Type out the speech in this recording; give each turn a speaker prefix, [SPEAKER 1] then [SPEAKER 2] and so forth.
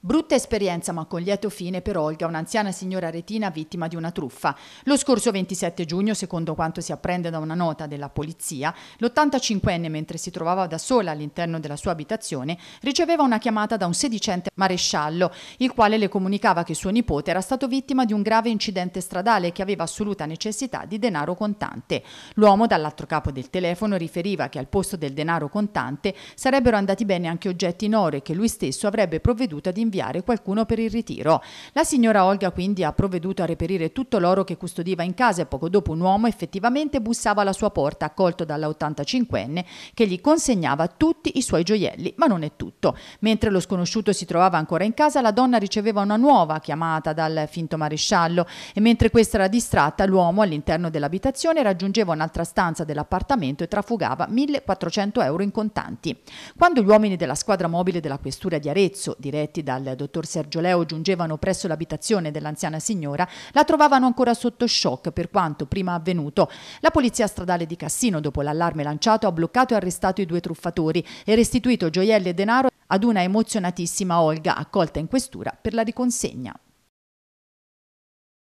[SPEAKER 1] Brutta esperienza ma con lieto fine per Olga, un'anziana signora retina vittima di una truffa. Lo scorso 27 giugno, secondo quanto si apprende da una nota della polizia, l'85enne mentre si trovava da sola all'interno della sua abitazione riceveva una chiamata da un sedicente maresciallo, il quale le comunicava che suo nipote era stato vittima di un grave incidente stradale che aveva assoluta necessità di denaro contante. L'uomo dall'altro capo del telefono riferiva che al posto del denaro contante sarebbero andati bene anche oggetti in oro e che lui stesso avrebbe provveduto ad investire inviare qualcuno per il ritiro. La signora Olga quindi ha provveduto a reperire tutto l'oro che custodiva in casa e poco dopo un uomo effettivamente bussava alla sua porta accolto dalla 85enne che gli consegnava tutti i suoi gioielli, ma non è tutto. Mentre lo sconosciuto si trovava ancora in casa, la donna riceveva una nuova chiamata dal finto maresciallo e mentre questa era distratta, l'uomo all'interno dell'abitazione raggiungeva un'altra stanza dell'appartamento e trafugava 1400 euro in contanti. Quando gli uomini della squadra mobile della questura di Arezzo, diretti da al dottor Sergio Leo giungevano presso l'abitazione dell'anziana signora, la trovavano ancora sotto shock per quanto prima avvenuto. La polizia stradale di Cassino, dopo l'allarme lanciato, ha bloccato e arrestato i due truffatori e restituito gioielli e denaro ad una emozionatissima Olga, accolta in questura per la riconsegna.